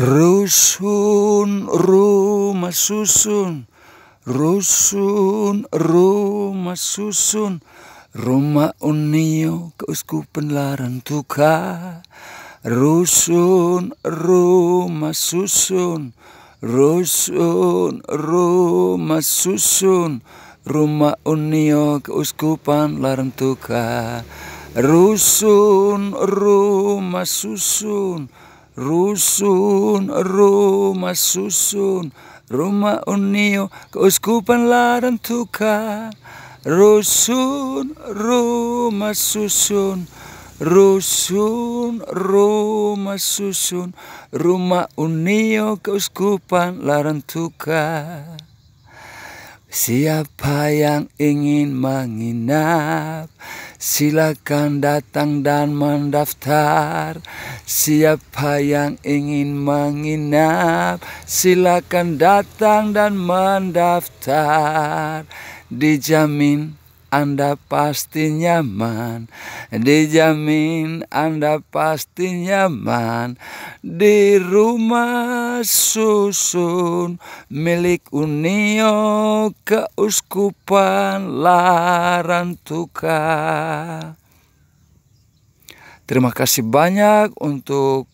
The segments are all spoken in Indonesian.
Rusun rumah susun Rusun rumah susun Rumah unio keuskupan larang tuka Rusun rumah susun Rusun rumah susun Rumah unio keuskupan larang tuka Rusun rumah susun Rusun rumah susun rumah unio keuskupan larang tuka Rusun rumah susun Rusun rumah susun rumah unio keuskupan larang tuka Siapa yang ingin menginap Silakan datang dan mendaftar Siapa yang ingin menginap Silakan datang dan mendaftar Dijamin anda pasti nyaman Dijamin Anda pasti nyaman Di rumah susun milik Unio Keuskupan Larantuka. Terima kasih banyak untuk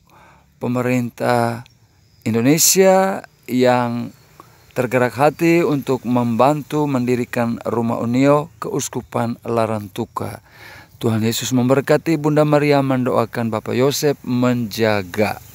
pemerintah Indonesia yang tergerak hati untuk membantu mendirikan rumah Unio Keuskupan Larantuka. Tuhan Yesus memberkati Bunda Maria mendoakan Bapak Yosef menjaga.